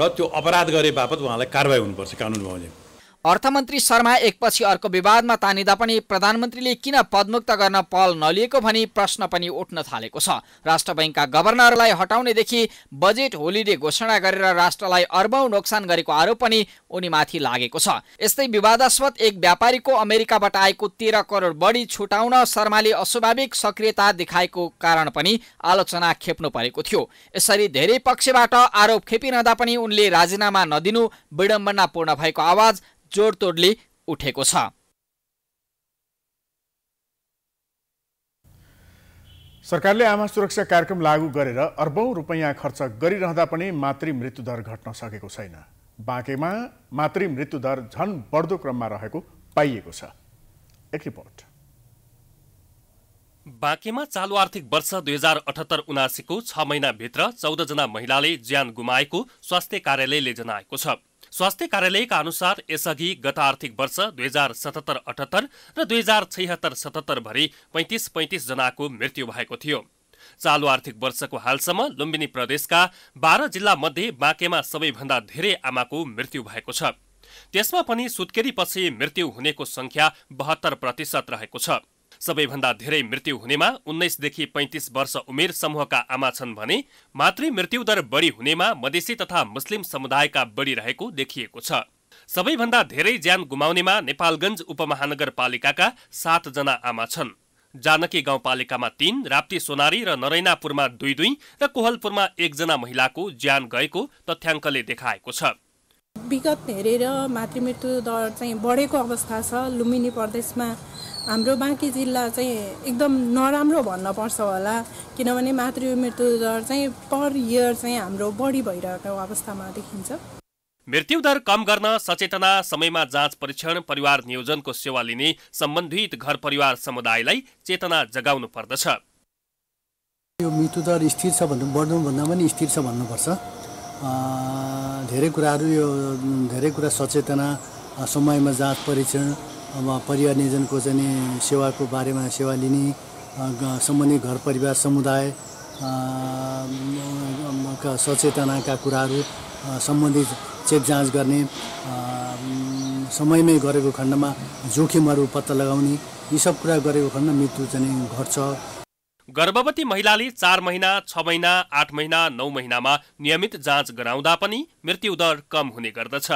र त्यो अपराध गरे बापत उहाँलाई कारवाही हुनुपर्छ कानुन भवनले अर्थमन्त्री शर्मा एकपछि अर्को विवादमा तानिँदा पनि प्रधानमन्त्रीले किन पदमुक्त गर्न पहल नलिएको भनी प्रश्न पनि उठ्न थालेको छ राष्ट्र बैङ्कका गभर्नरलाई हटाउनेदेखि बजेट होलिडे घोषणा गरेर राष्ट्रलाई अर्बौं नोक्सान गरेको आरोप पनि उनीमाथि लागेको छ यस्तै विवादास्पद एक व्यापारीको अमेरिकाबाट आएको तेह्र करोड बढी छुटाउन शर्माले अस्वाभाविक सक्रियता देखाएको कारण पनि आलोचना खेप्नु परेको थियो यसरी धेरै पक्षबाट आरोप खेपिरहँदा पनि उनले राजीनामा नदिनु विडम्बनापूर्ण भएको आवाज जोडतोडले उठेको छ सरकारले आमा सुरक्षा कार्यक्रम लागू गरेर अर्बौं रुपैयाँ खर्च गरिरहँदा पनि मातृ मृत्युदर घट्न सकेको छैन बाँकेमा मातृ मृत्युदर झन बढ्दो क्रममा रहेको पाइएको छ एक रिपोर्ट बाँकेमा चालु आर्थिक वर्ष दुई हजार अठहत्तर उनासीको छ महिनाभित्र चौधजना महिलाले ज्यान गुमाएको स्वास्थ्य कार्यालयले जनाएको छ स्वास्थ्य कार्यालयका अनुसार यसअघि गत आर्थिक वर्ष दुई हजार सतहत्तर अठहत्तर र दुई हजार छैहत्तर सतहत्तर भरि पैँतिस पैँतिस जनाको मृत्यु भएको थियो चालु आर्थिक वर्षको हालसम्म लुम्बिनी प्रदेशका बाह्र मध्ये बाँकेमा सबैभन्दा धेरै आमाको मृत्यु भएको छ त्यसमा पनि सुत्केरीपछि मृत्यु हुनेको संख्या बहत्तर प्रतिशत रहेको छ सबैभन्दा धेरै मृत्यु हुनेमा उन्नाइसदेखि पैँतिस वर्ष उमेर समूहका आमा छन् भने मातृ मृत्युदर बढी हुनेमा मधेसी तथा मुस्लिम समुदायका बढी रहेको देखिएको छ सबैभन्दा धेरै ज्यान गुमाउनेमा नेपालगञ्ज उपमहानगरपालिकाका सातजना आमा छन् जानकी गाउँपालिकामा तीन राप्ती सोनारी र नरैनापुरमा दुई दुई र कोहलपुरमा एकजना महिलाको ज्यान गएको तथ्याङ्कले देखाएको छ विगत हेरेर मृत्यु दर चाहिँ बढेको अवस्था छ लुम्बिनी प्रदेशमा हाम्रो बाँकी जिल्ला चाहिँ एकदम नराम्रो भन्नपर्छ होला किनभने मातृमृत्यु दर चाहिँ पर इयर चाहिँ हाम्रो बढी भइरहेको अवस्थामा देखिन्छ मृत्यु दर कम गर्न सचेतना समयमा जाँच परीक्षण परिवार नियोजनको सेवा लिने सम्बन्धित घर परिवार समुदायलाई चेतना जगाउनु पर्दछ यो मृत्युदर स्थिर छ भन्नु बढ्नुभन्दा पनि स्थिर छ भन्नुपर्छ धेरै कुराहरू यो धेरै कुरा सचेतना समयमा जाँच परीक्षण अब परिवार नियोजनको चाहिँ सेवाको बारेमा सेवा लिने सम्बन्धित घर परिवार समुदाय का सचेतनाका कुराहरू सम्बन्धित चेक जाँच गर्ने समयमै गरेको खण्डमा जोखिमहरू पत्ता लगाउने यी सब कुरा गरेको खण्डमा मृत्यु चाहिँ घट्छ गर्भवती महिलाले चार महिना छ महिना आठ महिना नौ महिनामा नियमित जाँच गराउँदा पनि मृत्युदर कम हुने गर्दछ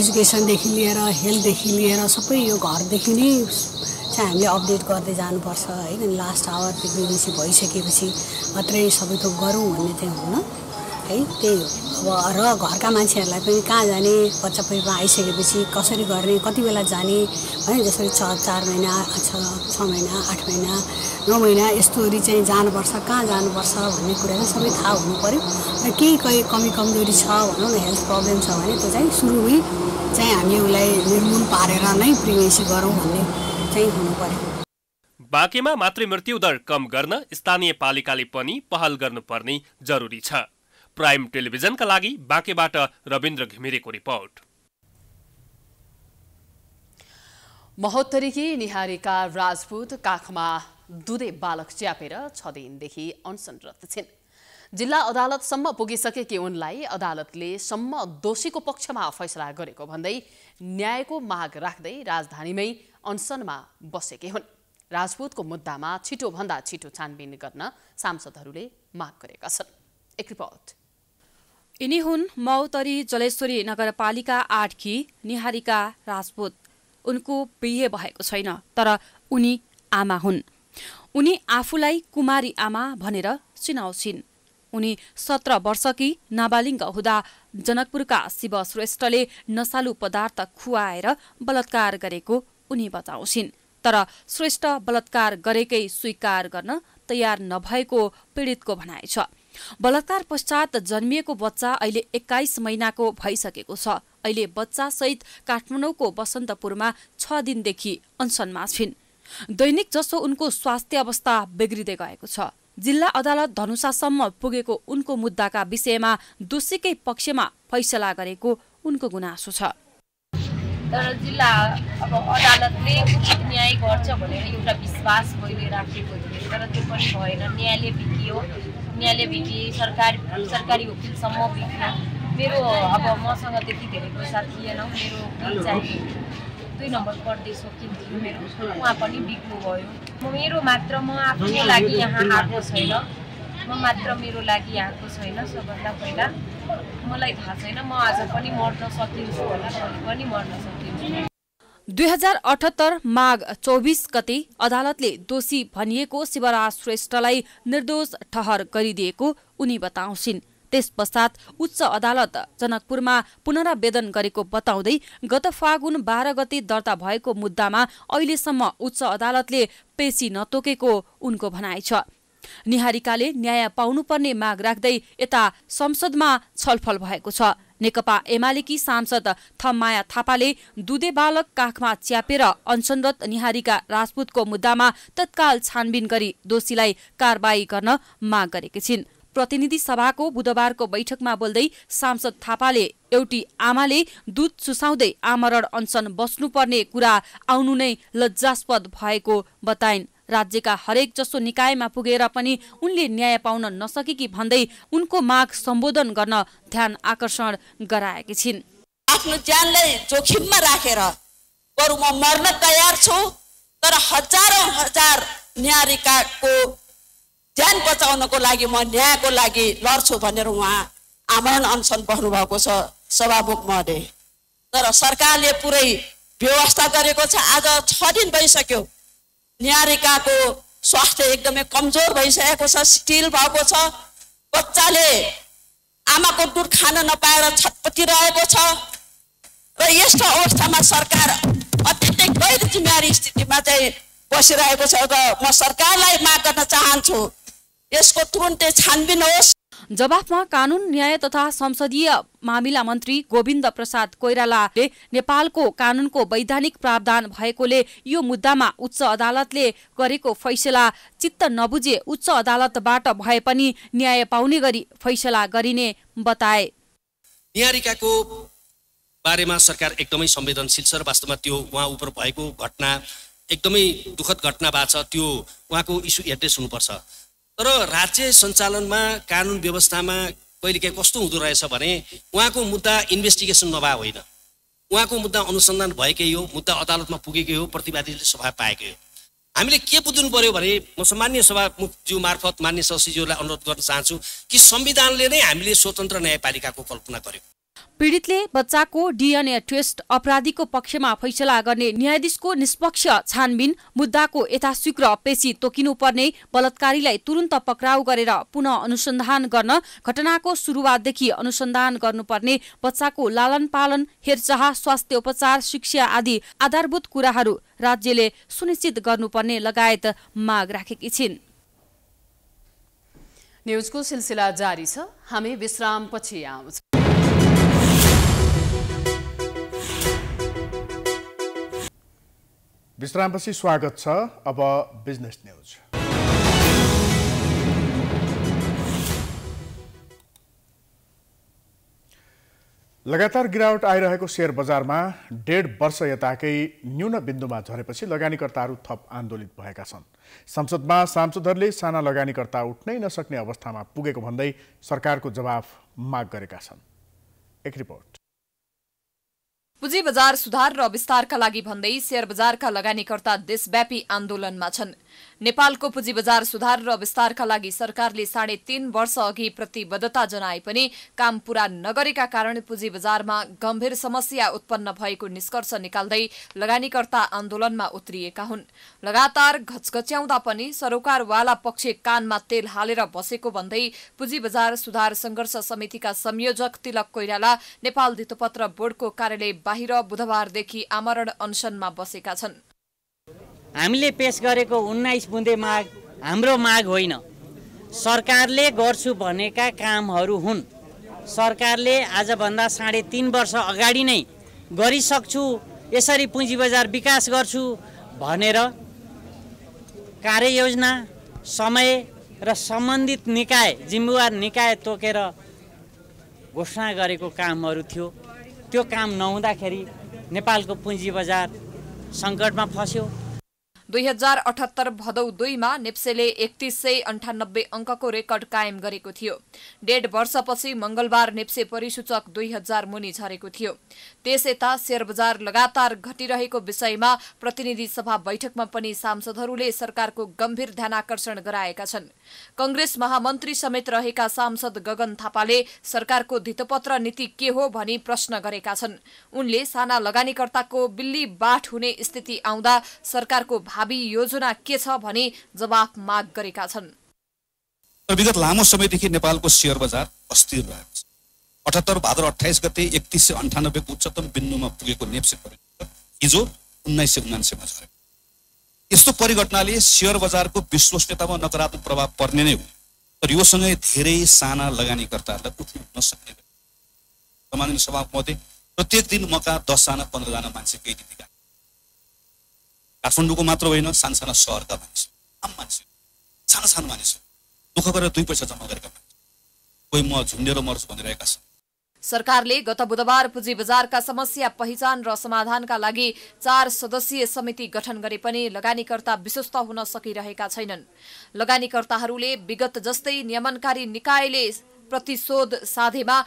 एजुकेसनदेखि लिएर हेल्थदेखि लिएर सबै यो घरदेखि नै चाहिँ हामीले अपडेट गर्दै जानुपर्छ होइन लास्ट आवर प्रेग्नेन्सी भइसकेपछि मात्रै सबै थोक गरौँ भन्ने चाहिँ हुन्न है त्यही हो अब र घरका मान्छेहरूलाई पनि कहाँ जाने बच्चा परिवार आइसकेपछि कसरी गर्ने कति बेला जाने है जसरी छ चार महिना छ छ महिना आठ महिना नौ महिना यस्तोरी चाहिँ जानुपर्छ कहाँ जानुपर्छ भन्ने कुरा चाहिँ सबै थाहा हुनु पऱ्यो र केही कहीँ कमी कमजोरी छ भनौँ न हेल्थ प्रब्लम छ भने त्यो चाहिँ सुरुमै चाहिँ हामी उसलाई निर्मूल पारेर नै प्रिभेन्सी गरौँ भन्ने चाहिँ हुनु पऱ्यो बाँकेमा मातृ मृत्युदर कम गर्न स्थानीय पालिकाले पनि पहल गर्नुपर्ने जरुरी छ प्राइम टेलिभिजनका लागि बाँकेबाट रविन्द्र घिमिरेको रिपोर्ट महोत्तरीकी निहारीका राजपूत काखमा दुधे बालक च्यापेर छ दिनदेखि अनसनरत छिन् जिल्ला अदालतसम्म पुगिसकेकी उनलाई अदालतले सम्म दोषीको पक्षमा फैसला गरेको भन्दै न्यायको माग राख्दै राजधानीमै अनसनमा बसेकी हुन् राजपूतको मुद्दामा छिटोभन्दा छिटो छानबिन गर्न सांसदहरूले माग गरेका छन् एक रिपोर्ट यिनी हुन् मौतरी जलेश्वरी नगरपालिका आठकी निहारिका राजपूत उनको बिहे भएको छैन तर उनी आमा हुन् उनी आफूलाई कुमारी आमा भनेर चिनाउँछिन् उनी सत्र वर्षकी नाबालिङ्ग हुँदा जनकपुरका शिव श्रेष्ठले नसालु पदार्थ खुवाएर बलात्कार गरेको उनी बताउँछिन् तर श्रेष्ठ बलात्कार गरेकै स्वीकार गर्न तयार नभएको पीडितको भनाइ छ बलात्कार पश्चात जन्मिएको बच्चा अहिले एक्काइस महिनाको भइसकेको छ अहिले बच्चा सहित काठमाडौँको बसन्तपुरमा छ दिनदेखि अनसनमा छिन् दैनिक जसो उनको स्वास्थ्य अवस्था बिग्रिँदै गएको छ जिल्ला अदालत धनुषासम्म पुगेको उनको मुद्दाका विषयमा दोषीकै पक्षमा फैसला गरेको उनको गुनासो छ तर जिल्ला अब अदालतले उचित न्याय गर्छ भनेर एउटा विश्वास मैले राखेको थिएँ तर त्यो पनि भएन न्यायले भिकियो न्यायालय भेटेँ सरकारी सरकारी वकिलसम्म भेटेँ मेरो अब मसँग त्यति धेरै पैसा थिएन मेरो वकिल चाहिँ दुई नम्बर परदेश वकिल थियो मेरो उहाँ पनि बिग्नुभयो म मेरो मात्र म आफ्नो लागि यहाँ आएको छैन म मात्र मेरो लागि आएको छैन सबभन्दा पहिला मलाई थाहा छैन म आज पनि मर्न सकिन्छु होला भोलि पनि मर्न सकिन्छु दुई हजार अठहत्तर माघ चौबिस गते अदालतले दोषी भनिएको शिवराज श्रेष्ठलाई निर्दोष ठहर गरिदिएको उनी बताउँछिन् त्यस पश्चात उच्च अदालत जनकपुरमा पुनरावेदन गरेको बताउँदै गत फागुन बाह्र गते दर्ता भएको मुद्दामा अहिलेसम्म उच्च अदालतले पेशी नतोकेको उनको भनाइ छ निहारिकाले न्याय पाउनुपर्ने माग राख्दै यता संसदमा छलफल भएको छ नेकपा एमालेकी सांसद थम्माया थापाले दुधे बालक काखमा च्यापेर अनसनरत निहारीका राजपूतको मुद्दामा तत्काल छानबिन गरी दोषीलाई कारवाही गर्न माग गरेकी छिन् प्रतिनिधि सभाको बुधबारको बैठकमा बोल्दै सांसद थापाले एउटी आमाले दुध सुसाउँदै आमरण अनसन बस्नुपर्ने कुरा आउनु नै लज्जास्पद भएको बताइन् राज्यका हरेक जसो निकायमा पुगेर पनि उनले न्याय पाउन नसकेकी भन्दै उनको माग सम्बोधन गर्न ध्यान आकर्षण गराएकी छिन् आफ्नो ज्यानलाई जोखिममा राखेर बरु म मर्न तयार छु तर हजारौँ हजार न्यायिकाको ज्यान बचाउनको लागि म न्यायको लागि लड्छु भनेर उहाँ आमरण अनसन भएको छ सभामुख महोदय तर सरकारले पुरै व्यवस्था गरेको छ आज छ दिन भइसक्यो न्यारेकाको स्वास्थ्य एकदमै कमजोर भइसकेको छ स्टिल भएको छ बच्चाले आमाको दुध खान नपाएर छटपटी रहेको छ र यस्तो अवस्थामा सरकार अत्यन्तै गैर जिम्मेवारी स्थितिमा चाहिँ बसिरहेको छ र म सरकारलाई माग गर्न चाहन्छु यसको तुरुन्तै छानबिन होस् जवाफमा कानून न्याय तथा संसदीय मामिला मन्त्री गोविन्द प्रसाद कोइरालाले नेपालको कानूनको वैधानिक प्रावधान भएकोले यो मुद्दामा उच्च अदालतले गरेको फैसला चित्त नबुझे उच्च अदालतबाट भए पनि न्याय पाउने गरी फैसला गरिने बताए निहारिकाको बारेमा सरकार एकदमै संवेदनशील छ र वास्तवमा त्यो उहाँ उप भएको घटना एकदमै दुःखद घटना भएको छ त्यो उहाँको इस्यु एड्रेस हुनुपर्छ तर राज्य सञ्चालनमा कानुन व्यवस्थामा कहिलेकाहीँ कस्तो हुँदो रहेछ भने उहाँको मुद्दा इन्भेस्टिगेसन नभए होइन उहाँको मुद्दा अनुसन्धान भएकै हो मुद्दा अदालतमा पुगेकै हो प्रतिवादीले सभा पाएकै हो हामीले के बुझ्नु पर्यो भने म सामान्य सभामुखज्यू मार्फत मान्य सदस्यज्यूलाई अनुरोध गर्न चाहन्छु कि संविधानले नै हामीले स्वतन्त्र न्यायपालिकाको कल्पना गर्यो पीड़ितले बच्चाको डिएनए टेस्ट अपराधीको पक्षमा फैसला गर्ने न्यायाधीशको निष्पक्ष छानबिन मुद्दाको यथाशीघ्र पेशी तोकिनुपर्ने बलात्कारीलाई तुरन्त पक्राउ गरेर पुनः अनुसन्धान गर्न घटनाको सुरुवातदेखि अनुसन्धान गर्नुपर्ने बच्चाको लालन पालन हेरचाह स्वास्थ्य उपचार शिक्षा आदि आधारभूत कुराहरू राज्यले सुनिश्चित गर्नुपर्ने लगायत माग राखेकी छिन् न्युजको सिलसिला जारी छ हामी विश्रामपछि आउँछ विश्रामपछि स्वागत छ अब बिजनेस न्युज लगातार गिरावट आइरहेको सेयर बजारमा डेढ वर्ष यताकै न्यून बिन्दुमा झरेपछि लगानीकर्ताहरू थप आन्दोलित भएका छन् संसदमा सांसदहरूले साना लगानीकर्ता उठ्नै नसक्ने अवस्थामा पुगेको भन्दै सरकारको जवाफ माग गरेका छन् एक रिपोर्ट पुँजी बजार सुधार र विस्तारका लागि भन्दै शेयर बजारका लगानीकर्ता देशव्यापी आन्दोलनमा छन् नेपालको पुँजी बजार सुधार र विस्तारका लागि सरकारले साढे तीन वर्ष अघि प्रतिबद्धता जनाए पनि काम पूरा नगरेका कारण पुँजी बजारमा गम्भीर समस्या उत्पन्न भएको निष्कर्ष निकाल्दै लगानीकर्ता आन्दोलनमा उत्रिएका हुन् लगातार घचघच्याउँदा पनि सरोकारवाला पक्ष कानमा तेल हालेर बसेको भन्दै पुँजी बजार सुधार संघर्ष समितिका संयोजक तिलक कोइराला नेपाल धितोपत्र बोर्डको कार्यालय बाहिर बुधबारदेखि आमरण अनसनमा बसेका छन् हामीले पेस गरेको उन्नाइस बुँदे माग हाम्रो माग होइन सरकारले गर्छु भनेका कामहरू हुन् सरकारले आजभन्दा साढे तिन वर्ष अगाडि नै गरिसक्छु यसरी पुँजी बजार विकास गर्छु भनेर कार्ययोजना समय र सम्बन्धित निकाय जिम्मेवार निकाय तोकेर घोषणा गरेको कामहरू थियो त्यो काम नहुँदाखेरि नेपालको पुँजी बजार सङ्कटमा फस्यो दुई हजार अठहत्तर भदौ दुईमा नेप्सेले एकतिस सय अन्ठानब्बे अङ्कको रेकर्ड कायम गरेको थियो डेढ वर्षपछि मंगलबार नेप्से परिसूचक दुई हजार मुनि झरेको थियो त्यस यता शेयर बजार लगातार घटिरहेको विषयमा प्रतिनिधि सभा बैठकमा पनि सांसदहरूले सरकारको गम्भीर ध्यानकर्षण गराएका छन् कंग्रेस महामन्त्री समेत रहेका सांसद गगन थापाले सरकारको धितपत्र नीति के हो भनी प्रश्न गरेका छन् उनले साना लगानीकर्ताको बिल्ली बाठ हुने स्थिति आउँदा सरकारको भावी योजना के छ भने जवाफ माग गरेका छन् विगत लामो समयदेखि नेपालको सेयर बजार अस्थिर रहेको छ अठहत्तर भाद्र अठाइस गते एकतिस सय अन्ठानब्बेको उच्चतम बिन्दुमा पुगेको नेप्से हिजो उन्नाइस सय उनान्सेमा छ यस्तो परिघटनाले सेयर बजारको विश्वसनीयतामा नकारात्मक प्रभाव पर्ने नै हो तर योसँगै धेरै साना लगानीकर्ताहरूलाई उठ्नु नसक्ने सामान्य सभाको मते प्रत्येक दिन मका दसजना पन्ध्रजना मान्छे केही दिन काठमाडौँको मात्र होइन सानसाना सहरका मानिसहरू आम मानिसहरू सानो सानो मानिसहरू दुःख गरेर दुई पैसा जम्मा गरेका कोही म झुन्डेर मर्छु भनिरहेका छन् सरकारले गत बुधबार पुँजी बजारका समस्या पहिचान र समाधानका लागि चार सदस्यीय समिति गठन गरे पनि लगानीकर्ता विश्वस्त हुन सकिरहेका छैनन् लगानीकर्ताहरूले विगत जस्तै नियमनकारी निकायले प्रतिशोध साधेमा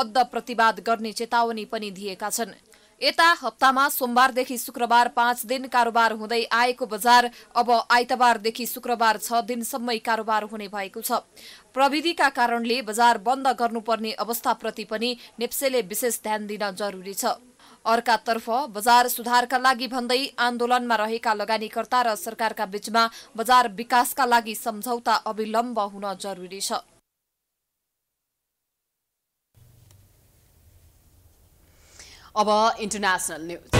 बद्ध प्रतिवाद गर्ने चेतावनी पनि दिएका छन् यता हप्तामा सोमबारदेखि शुक्रबार पाँच दिन कारोबार हुँदै आएको बजार अब आइतबारदेखि शुक्रबार छ दिनसम्मै कारोबार हुने भएको छ प्रविधिका कारणले बजार बन्द गर्नुपर्ने अवस्थाप्रति पनि नेप्सेले विशेष ध्यान दिन जरुरी छ अर्कातर्फ बजार सुधारका लागि भन्दै आन्दोलनमा रहेका लगानीकर्ता र सरकारका बीचमा बजार विकासका लागि सम्झौता अविलम्ब हुन जरुरी छ अब इन्टरनेसनल न्युज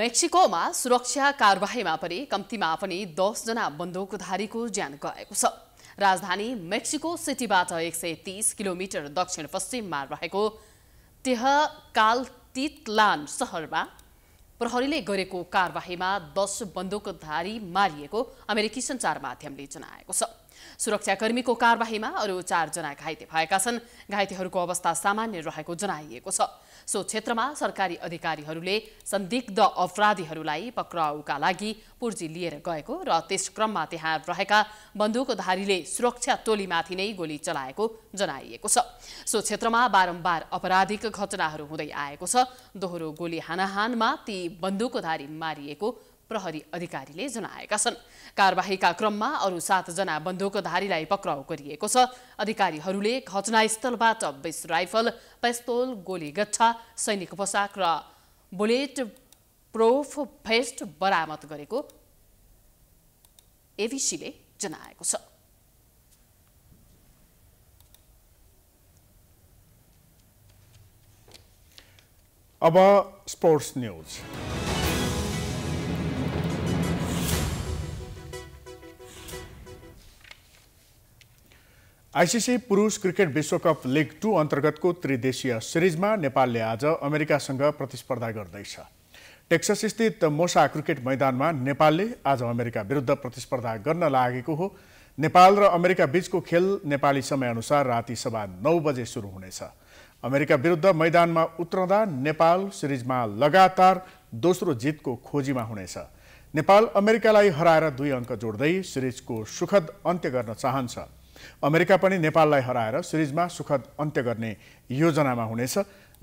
मेक्सिकोमा सुरक्षा कारवाहीमा पनि कम्तीमा पनि दसजना बन्दुकधारीको ज्यान गएको छ राजधानी मेक्सिको सिटीबाट एक सय तिस किलोमिटर दक्षिण पश्चिममा रहेको तेह कालतितलान सहरमा प्रहरीले गरेको कारवाहीमा दस बन्दुकधारी मारिएको अमेरिकी सञ्चार माध्यमले जनाएको छ सुरक्षाकर्मीको कारवाहीमा अरू चारजना घाइते भएका छन् घाइतेहरूको अवस्था सामान्य रहेको जनाइएको छ सो क्षेत्रमा सरकारी अधिकारीहरूले सन्दिग्ध अपराधीहरूलाई पक्राउका लागि पुर्जी लिएर गएको र त्यस क्रममा त्यहाँ रहेका बन्दुकधारीले सुरक्षा टोलीमाथि नै गोली चलाएको जनाइएको छ सो क्षेत्रमा बारम्बार अपराधिक घटनाहरू हुँदै आएको छ दोहोरो गोली हानाहानमा ती बन्दुकधारी मारिएको प्रहरी अधिकारीले जनाएका छन् कारवाहीका क्रममा अरू सातजना बन्दुकधारीलाई पक्राउ गरिएको छ अधिकारीहरूले घटनास्थलबाट बेस राइफल पेस्तोल गच्छा सैनिक पोसाक र बुलेट प्रोफ भेस्ट बरामद गरेको एबिसीले जनाएको छ अब स्पोर्ट्स न्यूज आइसिसी पुरुष क्रिकेट विश्वकप लिग टू अन्तर्गतको त्रिदेशीय सिरिजमा नेपालले आज अमेरिकासँग प्रतिस्पर्धा गर्दैछ टेक्ससस्थित मोसा क्रिकेट मैदानमा नेपालले आज अमेरिका विरुद्ध प्रतिस्पर्धा गर्न लागेको हो नेपाल र अमेरिका बीचको खेल नेपाली समयअनुसार राति सभा नौ बजे सुरु हुनेछ अमेरिका विरुद्ध मैदानमा उत्रँदा नेपाल सिरिजमा लगातार दोस्रो जितको खोजीमा हुनेछ नेपाल अमेरिकालाई हराएर दुई अङ्क जोड्दै सिरिजको सुखद अन्त्य गर्न चाहन्छ अमेरिका पनि नेपाललाई हराएर सिरिजमा सुखद अन्त्य गर्ने योजनामा हुनेछ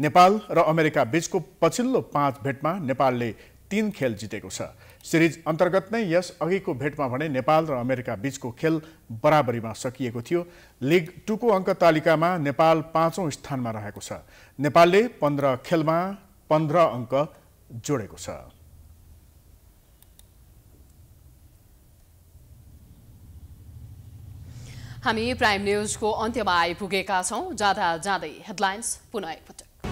नेपाल र अमेरिका बीचको पछिल्लो पाँच भेटमा नेपालले तीन खेल जितेको छ सिरिज अन्तर्गत नै यस अघिको भेटमा भने नेपाल र अमेरिका बीचको खेल बराबरीमा सकिएको थियो लिग टूको अङ्क तालिकामा नेपाल पाँचौँ स्थानमा रहेको छ नेपालले पन्ध्र खेलमा पन्ध्र अङ्क जोडेको छ हामी प्राइम न्युजको अन्त्यमा आइपुगेका छौँ जाँदा जाँदै हेडलाइन्स पुनः एकपटक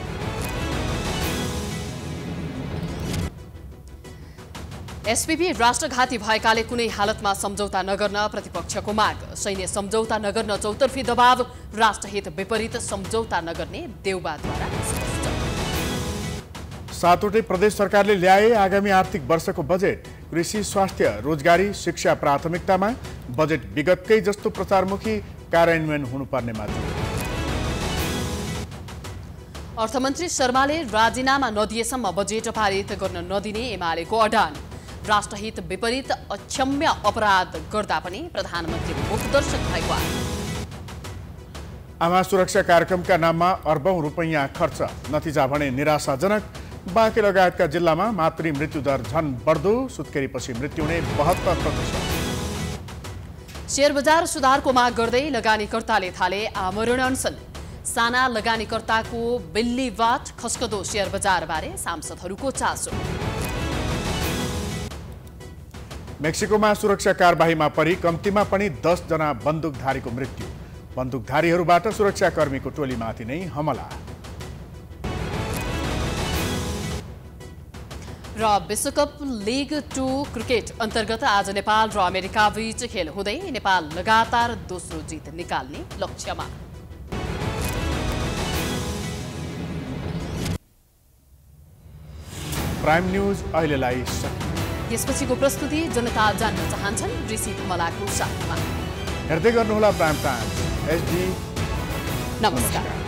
एसपीपी राष्ट्रघाती भएकाले कुनै हालतमा सम्झौता नगर्न प्रतिपक्षको माग सैन्य सम्झौता नगर्न चौतर्फी दबाव राष्ट्रहित विपरीत सम्झौता नगर्ने देउबाद्वारा सातवटै प्रदेश सरकारले ल्याए आगामी आर्थिक वर्षको बजेट कृषि स्वास्थ्य रोजगारी शिक्षा प्राथमिकतामा बजेट विगतकै जस्तो प्रचारमुखी कार्यान्वयन हुनुपर्नेमा अर्थमन्त्री शर्माले राजीनामा नदिएसम्म बजेट पारित गर्न नदिने एमालेको अडान राष्ट्रहित विपरीत अक्षम्य अपराध गर्दा पनि प्रधानमन्त्री मुखदर्शक भएको आमा सुरक्षा कार्यक्रमका नाममा अर्बौं रुपैयाँ खर्च नतिजा भने निराशाजनक बाँके लगायतका जिल्लामा मातृ मृत्युदर झन बढ्दो सुत्केरीपछि मृत्यु हुने बहत्तर प्रतिशत शेयर बजार सुधारको माग गर्दै लगानीकर्ताले थाले आमरण अनसन साना लगानीकर्ताको बिल्लीवाट खस्कदो शेयर बजारबारे सांसदहरूको चासो मेक्सिकोमा सुरक्षा कारबाहीमा परि कम्तीमा पनि दसजना बन्दुकधारीको मृत्यु बन्दुकधारीहरूबाट सुरक्षाकर्मीको टोलीमाथि नै हमला र विश्वकप लिग टू क्रिकेट अन्तर्गत आज नेपाल र अमेरिका बीच खेल हुँदै नेपाल लगातार दोस्रो जित निकाल्ने लक्ष्यमा प्राइम न्यूज अहिलेलाई यसपछिको प्रस्तुति जनता जान्न चाहन्छन् ऋषि धमलाको साथमा हेर्दै गर्नुहोला प्राइम टाइम एसडी नमस्कार